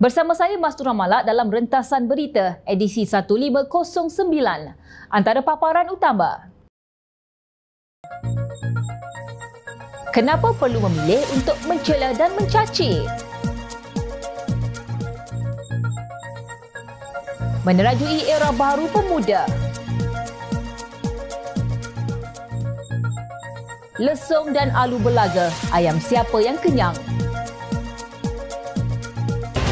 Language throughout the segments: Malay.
Bersama saya Mastura Malak dalam Rentasan Berita edisi 1509. Antara paparan utama. Kenapa perlu memilih untuk mencela dan mencaci? Menerajui era baru pemuda. Lesung dan alu belaga, ayam siapa yang Kenyang.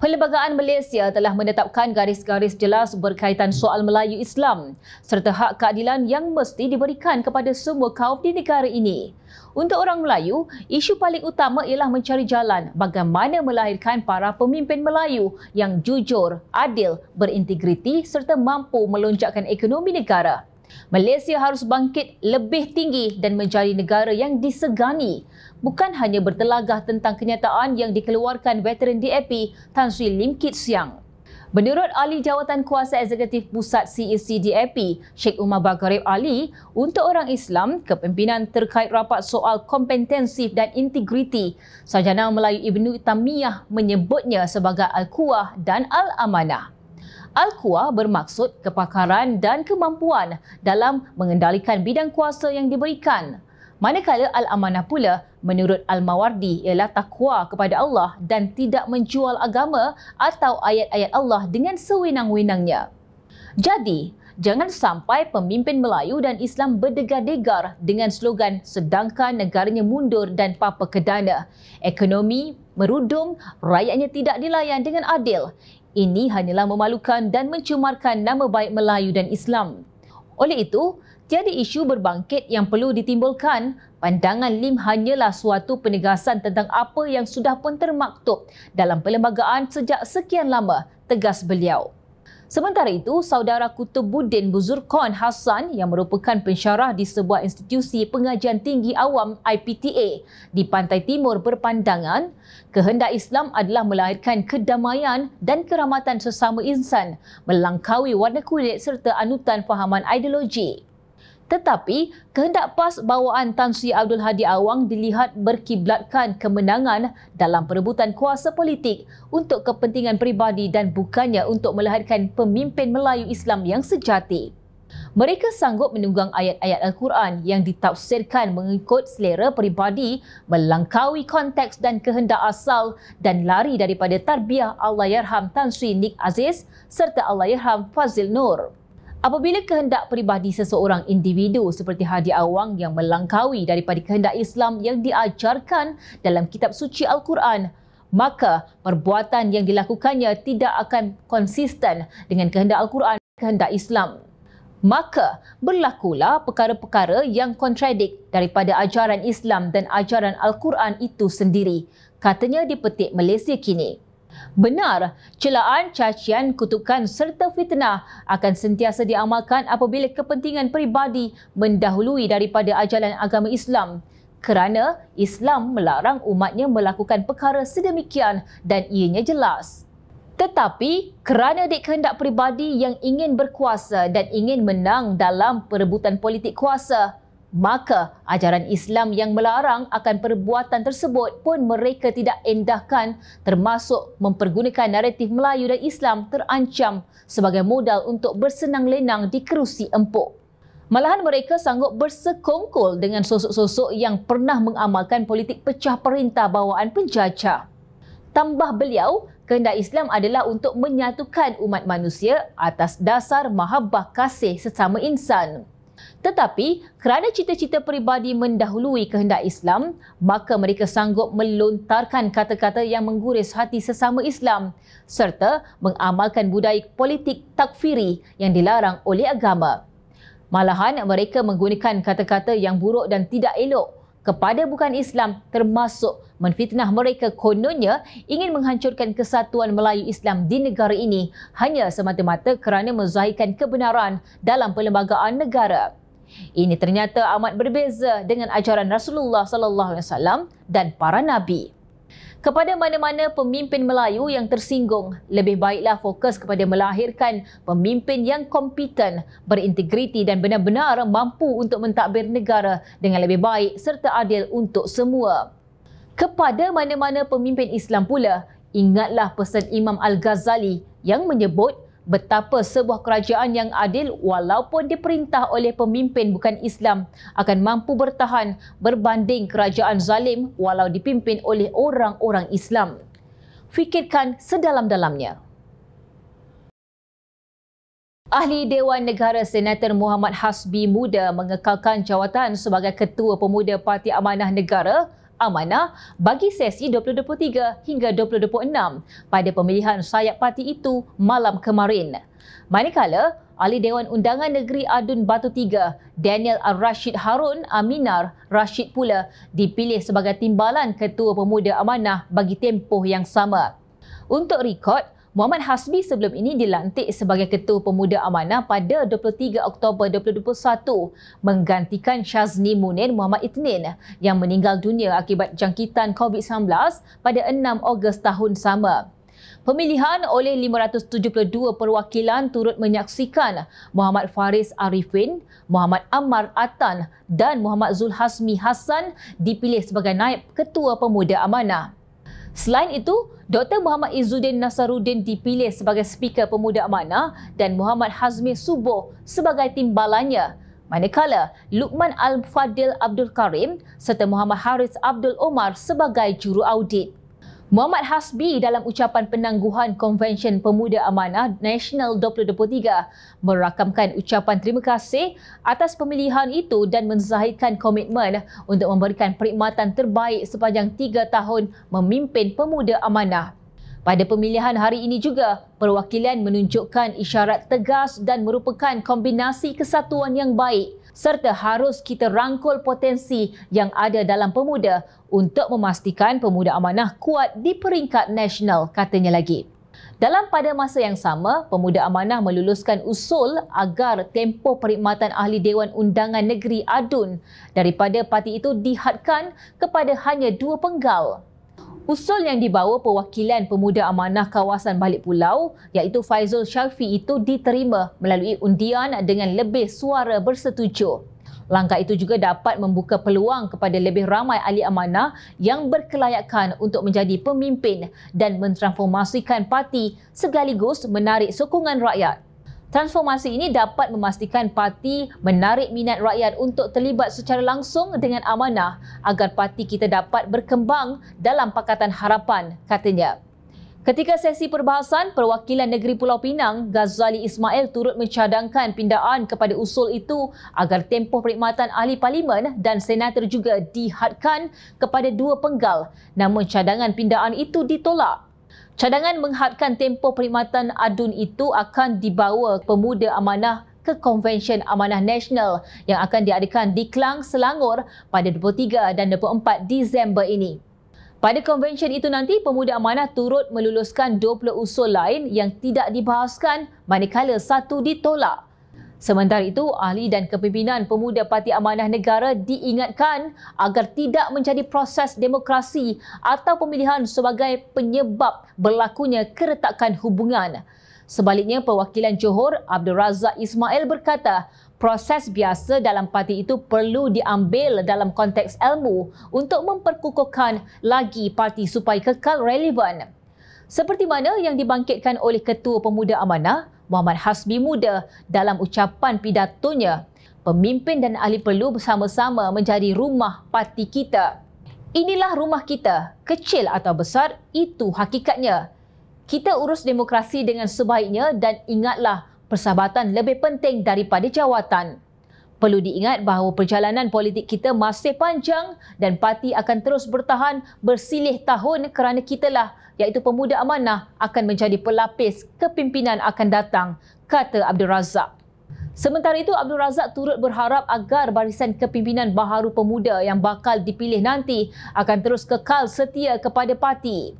Perlembagaan Malaysia telah menetapkan garis-garis jelas berkaitan soal Melayu Islam serta hak keadilan yang mesti diberikan kepada semua kaum di negara ini. Untuk orang Melayu, isu paling utama ialah mencari jalan bagaimana melahirkan para pemimpin Melayu yang jujur, adil, berintegriti serta mampu melonjakkan ekonomi negara. Malaysia harus bangkit lebih tinggi dan menjadi negara yang disegani bukan hanya bertelagah tentang kenyataan yang dikeluarkan veteran DAP Tan Sri Lim Kit Siang. Menurut ahli jawatan kuasa eksekutif pusat CEC DAP, Sheikh Umar Bagarib Ali, untuk orang Islam, kepimpinan terkait rapat soal kompetensif dan integriti, Sarjana Melayu Ibnu Tamiyah menyebutnya sebagai Al-Quah dan Al-Amanah. Al-Quah bermaksud kepakaran dan kemampuan dalam mengendalikan bidang kuasa yang diberikan, Manakala al-amanah pula menurut al-mawardi ialah takwa kepada Allah dan tidak menjual agama atau ayat-ayat Allah dengan sewenang-wenangnya. Jadi, jangan sampai pemimpin Melayu dan Islam berdegar-degar dengan slogan sedangkan negaranya mundur dan papa kedana. Ekonomi merudung, rakyatnya tidak dilayan dengan adil. Ini hanyalah memalukan dan mencemarkan nama baik Melayu dan Islam. Oleh itu, jadi isu berbangkit yang perlu ditimbulkan. Pandangan Lim hanyalah suatu penegasan tentang apa yang sudah pun termaktub dalam perlembagaan sejak sekian lama, tegas beliau. Sementara itu, saudara Kutubuddin Buzurkon Hassan yang merupakan pensyarah di sebuah institusi pengajian tinggi awam IPTA di Pantai Timur berpandangan, kehendak Islam adalah melahirkan kedamaian dan keramatan sesama insan melangkaui warna kulit serta anutan fahaman ideologi. Tetapi, kehendak PAS bawaan Tan Sri Abdul Hadi Awang dilihat berkiblatkan kemenangan dalam perebutan kuasa politik untuk kepentingan peribadi dan bukannya untuk melahirkan pemimpin Melayu Islam yang sejati. Mereka sanggup menunggang ayat-ayat Al-Quran yang ditafsirkan mengikut selera peribadi, melangkaui konteks dan kehendak asal dan lari daripada tarbiah Allahyarham Tan Sri Nik Aziz serta Allahyarham Fazil Nur. Apabila kehendak peribadi seseorang individu seperti Hadi Awang yang melangkaui daripada kehendak Islam yang diajarkan dalam kitab suci Al-Quran, maka perbuatan yang dilakukannya tidak akan konsisten dengan kehendak Al-Quran kehendak Islam. Maka berlakulah perkara-perkara yang kontradik daripada ajaran Islam dan ajaran Al-Quran itu sendiri, katanya di petik Malaysia kini. Benar, celaan, cacian, kutukan serta fitnah akan sentiasa diamalkan apabila kepentingan peribadi mendahului daripada ajalan agama Islam. Kerana Islam melarang umatnya melakukan perkara sedemikian dan ianya jelas. Tetapi kerana dikehendak peribadi yang ingin berkuasa dan ingin menang dalam perebutan politik kuasa, maka ajaran Islam yang melarang akan perbuatan tersebut pun mereka tidak endahkan termasuk mempergunakan naratif Melayu dan Islam terancam sebagai modal untuk bersenang lenang di kerusi empuk. Malahan mereka sanggup bersekongkol dengan sosok-sosok yang pernah mengamalkan politik pecah perintah bawaan penjajah. Tambah beliau, kehendak Islam adalah untuk menyatukan umat manusia atas dasar mahabbah kasih sesama insan. Tetapi kerana cita-cita peribadi mendahului kehendak Islam, maka mereka sanggup melontarkan kata-kata yang mengguris hati sesama Islam serta mengamalkan budaya politik takfiri yang dilarang oleh agama. Malahan mereka menggunakan kata-kata yang buruk dan tidak elok kepada bukan Islam termasuk menfitnah mereka kononnya ingin menghancurkan kesatuan Melayu Islam di negara ini hanya semata-mata kerana menzahirkan kebenaran dalam perlembagaan negara. Ini ternyata amat berbeza dengan ajaran Rasulullah sallallahu alaihi wasallam dan para nabi. Kepada mana-mana pemimpin Melayu yang tersinggung, lebih baiklah fokus kepada melahirkan pemimpin yang kompeten, berintegriti dan benar-benar mampu untuk mentadbir negara dengan lebih baik serta adil untuk semua. Kepada mana-mana pemimpin Islam pula, ingatlah pesan Imam Al-Ghazali yang menyebut betapa sebuah kerajaan yang adil walaupun diperintah oleh pemimpin bukan Islam akan mampu bertahan berbanding kerajaan zalim walau dipimpin oleh orang-orang Islam. Fikirkan sedalam-dalamnya. Ahli Dewan Negara Senator Muhammad Hasbi Muda mengekalkan jawatan sebagai Ketua Pemuda Parti Amanah Negara amanah bagi sesi 2023 hingga 2026 pada pemilihan sayap parti itu malam kemarin. Manakala, Ahli Dewan Undangan Negeri Adun Batu Tiga, Daniel Al-Rashid Harun Aminar Rashid pula dipilih sebagai timbalan Ketua Pemuda Amanah bagi tempoh yang sama. Untuk rekod, Muhammad Hasbi sebelum ini dilantik sebagai Ketua Pemuda Amanah pada 23 Oktober 2021 menggantikan Shazni Munir Muhammad Itnin yang meninggal dunia akibat jangkitan COVID-19 pada 6 Ogos tahun sama. Pemilihan oleh 572 perwakilan turut menyaksikan Muhammad Faris Arifin, Muhammad Ammar Atan dan Muhammad Zulhasmi Hasan dipilih sebagai naib Ketua Pemuda Amanah. Selain itu, Dr. Muhammad Izzuddin Nasaruddin dipilih sebagai Speaker Pemuda Amanah dan Muhammad Hazmi Subuh sebagai timbalannya. Manakala, Luqman Al-Fadil Abdul Karim serta Muhammad Haris Abdul Omar sebagai juru audit. Muhammad Hasbi dalam ucapan penangguhan Konvensyen Pemuda Amanah Nasional 2023 merakamkan ucapan terima kasih atas pemilihan itu dan menzahirkan komitmen untuk memberikan perkhidmatan terbaik sepanjang tiga tahun memimpin Pemuda Amanah. Pada pemilihan hari ini juga, perwakilan menunjukkan isyarat tegas dan merupakan kombinasi kesatuan yang baik serta harus kita rangkul potensi yang ada dalam pemuda untuk memastikan pemuda amanah kuat di peringkat nasional katanya lagi. Dalam pada masa yang sama, Pemuda Amanah meluluskan usul agar tempoh perkhidmatan Ahli Dewan Undangan Negeri ADUN daripada parti itu dihadkan kepada hanya dua penggal Usul yang dibawa perwakilan pemuda amanah kawasan balik pulau iaitu Faizul Syafi itu diterima melalui undian dengan lebih suara bersetuju. Langkah itu juga dapat membuka peluang kepada lebih ramai ahli amanah yang berkelayakan untuk menjadi pemimpin dan mentransformasikan parti segaligus menarik sokongan rakyat. Transformasi ini dapat memastikan parti menarik minat rakyat untuk terlibat secara langsung dengan amanah agar parti kita dapat berkembang dalam Pakatan Harapan, katanya. Ketika sesi perbahasan, perwakilan negeri Pulau Pinang, Ghazali Ismail turut mencadangkan pindaan kepada usul itu agar tempoh perkhidmatan ahli parlimen dan senator juga dihadkan kepada dua penggal. Namun cadangan pindaan itu ditolak. Cadangan menghadkan tempoh perkhidmatan adun itu akan dibawa pemuda amanah ke Konvensyen Amanah Nasional yang akan diadakan di Kelang, Selangor pada 23 dan 24 Disember ini. Pada konvensyen itu nanti, pemuda amanah turut meluluskan 20 usul lain yang tidak dibahaskan manakala satu ditolak. Sementara itu, ahli dan kepimpinan Pemuda Parti Amanah Negara diingatkan agar tidak menjadi proses demokrasi atau pemilihan sebagai penyebab berlakunya keretakan hubungan. Sebaliknya, perwakilan Johor Abdul Razak Ismail berkata, proses biasa dalam parti itu perlu diambil dalam konteks ilmu untuk memperkukuhkan lagi parti supaya kekal relevan. Seperti mana yang dibangkitkan oleh Ketua Pemuda Amanah, Muhammad Hasbi Muda dalam ucapan pidatonya, pemimpin dan ahli perlu bersama-sama menjadi rumah parti kita. Inilah rumah kita, kecil atau besar, itu hakikatnya. Kita urus demokrasi dengan sebaiknya dan ingatlah persahabatan lebih penting daripada jawatan. Perlu diingat bahawa perjalanan politik kita masih panjang dan parti akan terus bertahan bersilih tahun kerana kitalah iaitu pemuda amanah akan menjadi pelapis kepimpinan akan datang, kata Abdul Razak. Sementara itu, Abdul Razak turut berharap agar barisan kepimpinan baharu pemuda yang bakal dipilih nanti akan terus kekal setia kepada parti.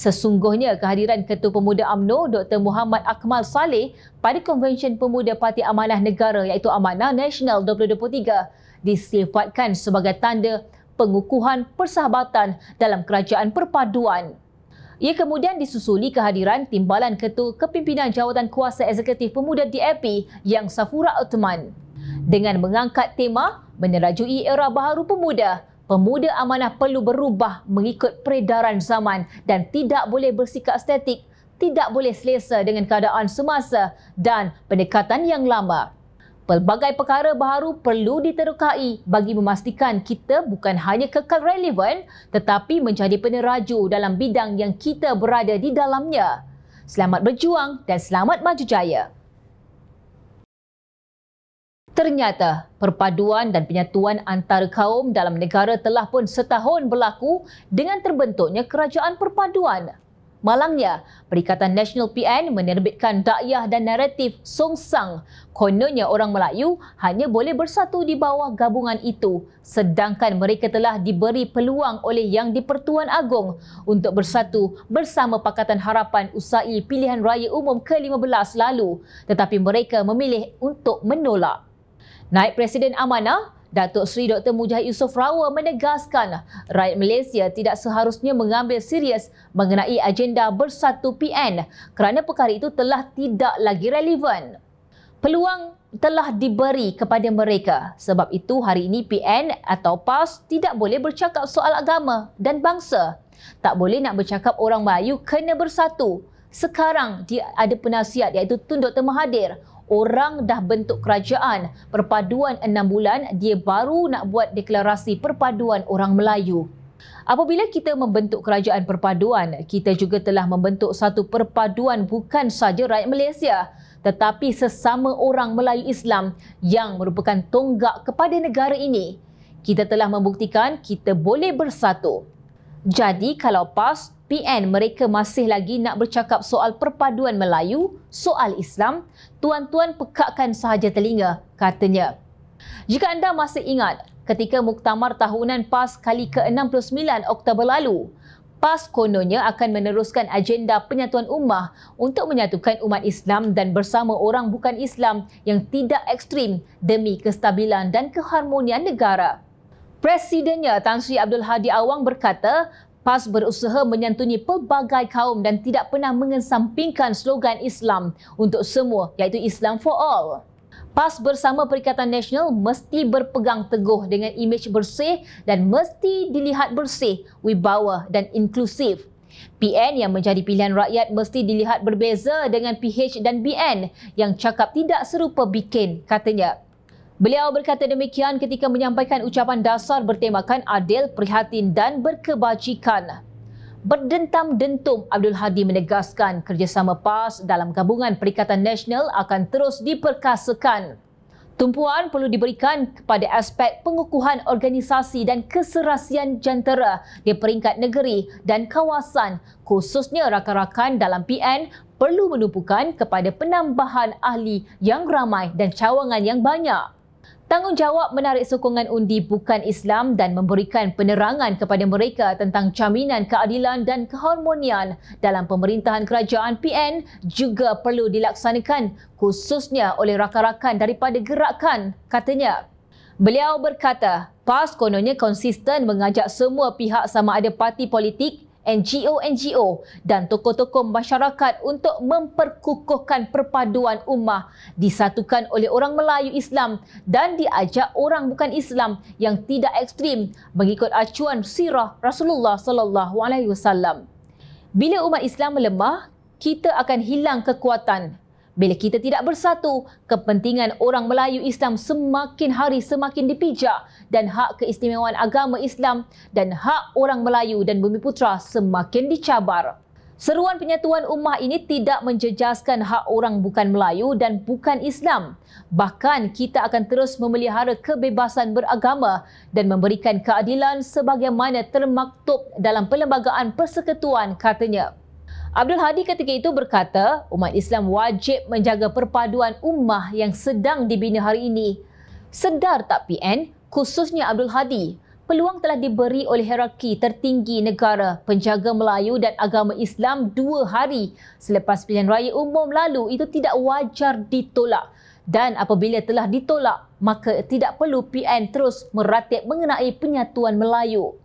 Sesungguhnya kehadiran Ketua Pemuda AMNO Dr. Muhammad Akmal Saleh pada Konvensyen Pemuda Parti Amanah Negara iaitu Amanah Nasional 2023 disifatkan sebagai tanda pengukuhan persahabatan dalam kerajaan perpaduan. Ia kemudian disusuli kehadiran timbalan Ketua Kepimpinan Jawatan Kuasa Eksekutif Pemuda DAP yang Safura Othman dengan mengangkat tema menerajui era baharu pemuda pemuda amanah perlu berubah mengikut peredaran zaman dan tidak boleh bersikap statik, tidak boleh selesa dengan keadaan semasa dan pendekatan yang lama. Pelbagai perkara baru perlu diterukai bagi memastikan kita bukan hanya kekal relevan tetapi menjadi peneraju dalam bidang yang kita berada di dalamnya. Selamat berjuang dan selamat maju jaya. Ternyata perpaduan dan penyatuan antara kaum dalam negara telah pun setahun berlaku dengan terbentuknya kerajaan perpaduan. Malangnya, Perikatan Nasional PN menerbitkan dakyah dan naratif songsang. Kononnya orang Melayu hanya boleh bersatu di bawah gabungan itu. Sedangkan mereka telah diberi peluang oleh Yang di-Pertuan Agong untuk bersatu bersama Pakatan Harapan usai pilihan raya umum ke-15 lalu. Tetapi mereka memilih untuk menolak. Naib Presiden Amanah, Datuk Seri Dr. Mujahid Yusof Rawa menegaskan rakyat Malaysia tidak seharusnya mengambil serius mengenai agenda bersatu PN kerana perkara itu telah tidak lagi relevan. Peluang telah diberi kepada mereka sebab itu hari ini PN atau PAS tidak boleh bercakap soal agama dan bangsa. Tak boleh nak bercakap orang Melayu kena bersatu. Sekarang dia ada penasihat iaitu Tun Dr. Mahathir orang dah bentuk kerajaan perpaduan enam bulan dia baru nak buat deklarasi perpaduan orang Melayu Apabila kita membentuk kerajaan perpaduan, kita juga telah membentuk satu perpaduan bukan sahaja rakyat Malaysia tetapi sesama orang Melayu Islam yang merupakan tonggak kepada negara ini. Kita telah membuktikan kita boleh bersatu. Jadi kalau PAS, PN mereka masih lagi nak bercakap soal perpaduan Melayu, soal Islam, tuan-tuan pekakkan sahaja telinga, katanya. Jika anda masih ingat, ketika Muktamar Tahunan PAS kali ke-69 Oktober lalu, PAS kononnya akan meneruskan agenda penyatuan ummah untuk menyatukan umat Islam dan bersama orang bukan Islam yang tidak ekstrim demi kestabilan dan keharmonian negara. Presidennya Tan Sri Abdul Hadi Awang berkata, PAS berusaha menyantuni pelbagai kaum dan tidak pernah mengesampingkan slogan Islam untuk semua iaitu Islam for all. PAS bersama Perikatan Nasional mesti berpegang teguh dengan imej bersih dan mesti dilihat bersih, wibawa dan inklusif. PN yang menjadi pilihan rakyat mesti dilihat berbeza dengan PH dan BN yang cakap tidak serupa bikin, katanya. Beliau berkata demikian ketika menyampaikan ucapan dasar bertemakan adil, prihatin dan berkebajikan. Berdentam dentum, Abdul Hadi menegaskan kerjasama PAS dalam gabungan Perikatan Nasional akan terus diperkasakan. Tumpuan perlu diberikan kepada aspek pengukuhan organisasi dan keserasian jantara di peringkat negeri dan kawasan, khususnya rakan-rakan dalam PN perlu menumpukan kepada penambahan ahli yang ramai dan cawangan yang banyak tanggungjawab menarik sokongan undi bukan Islam dan memberikan penerangan kepada mereka tentang jaminan keadilan dan keharmonian dalam pemerintahan kerajaan PN juga perlu dilaksanakan khususnya oleh rakan-rakan daripada gerakan, katanya. Beliau berkata, PAS kononnya konsisten mengajak semua pihak sama ada parti politik NGO-NGO dan tokoh-tokoh masyarakat untuk memperkukuhkan perpaduan ummah disatukan oleh orang Melayu Islam dan diajak orang bukan Islam yang tidak ekstrim mengikut acuan sirah Rasulullah sallallahu alaihi wasallam. Bila umat Islam melemah, kita akan hilang kekuatan bila kita tidak bersatu, kepentingan orang Melayu Islam semakin hari semakin dipijak dan hak keistimewaan agama Islam dan hak orang Melayu dan bumi putra semakin dicabar. Seruan penyatuan ummah ini tidak menjejaskan hak orang bukan Melayu dan bukan Islam. Bahkan kita akan terus memelihara kebebasan beragama dan memberikan keadilan sebagaimana termaktub dalam Perlembagaan Persekutuan katanya. Abdul Hadi ketika itu berkata, umat Islam wajib menjaga perpaduan ummah yang sedang dibina hari ini. Sedar tak PN, khususnya Abdul Hadi, peluang telah diberi oleh hierarki tertinggi negara penjaga Melayu dan agama Islam dua hari selepas pilihan raya umum lalu itu tidak wajar ditolak. Dan apabila telah ditolak, maka tidak perlu PN terus meratib mengenai penyatuan Melayu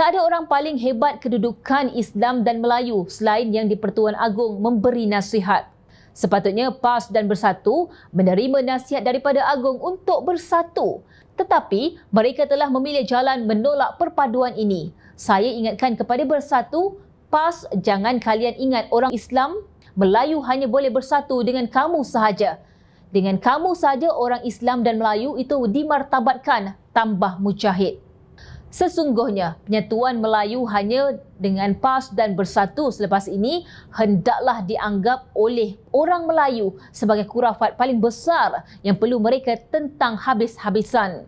tak ada orang paling hebat kedudukan Islam dan Melayu selain yang di Pertuan Agong memberi nasihat. Sepatutnya PAS dan Bersatu menerima nasihat daripada Agong untuk bersatu. Tetapi mereka telah memilih jalan menolak perpaduan ini. Saya ingatkan kepada Bersatu, PAS jangan kalian ingat orang Islam, Melayu hanya boleh bersatu dengan kamu sahaja. Dengan kamu sahaja orang Islam dan Melayu itu dimartabatkan tambah mujahid. Sesungguhnya, penyatuan Melayu hanya dengan PAS dan bersatu selepas ini hendaklah dianggap oleh orang Melayu sebagai kurafat paling besar yang perlu mereka tentang habis-habisan.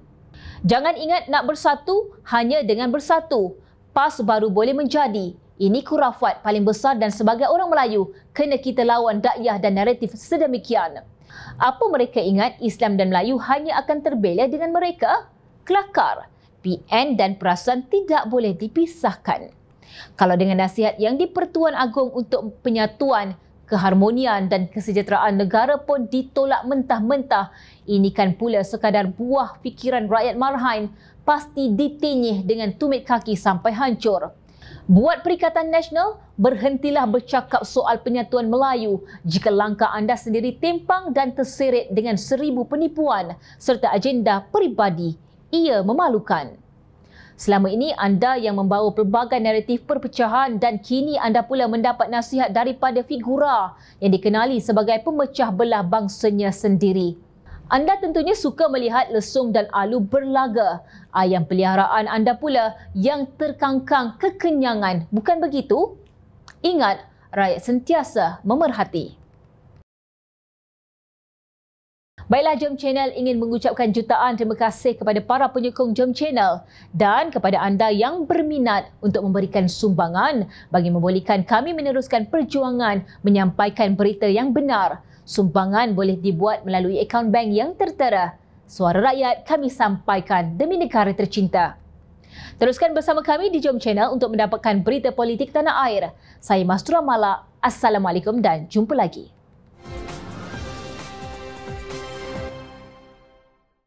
Jangan ingat nak bersatu hanya dengan bersatu. PAS baru boleh menjadi. Ini kurafat paling besar dan sebagai orang Melayu kena kita lawan dakyah dan naratif sedemikian. Apa mereka ingat Islam dan Melayu hanya akan terbela dengan mereka? Kelakar. PN dan perasan tidak boleh dipisahkan. Kalau dengan nasihat yang di-Pertuan Agong untuk penyatuan, keharmonian dan kesejahteraan negara pun ditolak mentah-mentah, ini kan pula sekadar buah fikiran rakyat marhain pasti ditinyih dengan tumit kaki sampai hancur. Buat Perikatan Nasional, berhentilah bercakap soal penyatuan Melayu jika langkah anda sendiri timpang dan terseret dengan seribu penipuan serta agenda peribadi ia memalukan. Selama ini anda yang membawa pelbagai naratif perpecahan dan kini anda pula mendapat nasihat daripada figura yang dikenali sebagai pemecah belah bangsanya sendiri. Anda tentunya suka melihat lesung dan alu berlaga. Ayam peliharaan anda pula yang terkangkang kekenyangan. Bukan begitu? Ingat, rakyat sentiasa memerhati. Baiklah Jom Channel ingin mengucapkan jutaan terima kasih kepada para penyokong Jom Channel dan kepada anda yang berminat untuk memberikan sumbangan bagi membolehkan kami meneruskan perjuangan menyampaikan berita yang benar. Sumbangan boleh dibuat melalui akaun bank yang tertera. Suara rakyat kami sampaikan demi negara tercinta. Teruskan bersama kami di Jom Channel untuk mendapatkan berita politik tanah air. Saya Mastura Malak. Assalamualaikum dan jumpa lagi.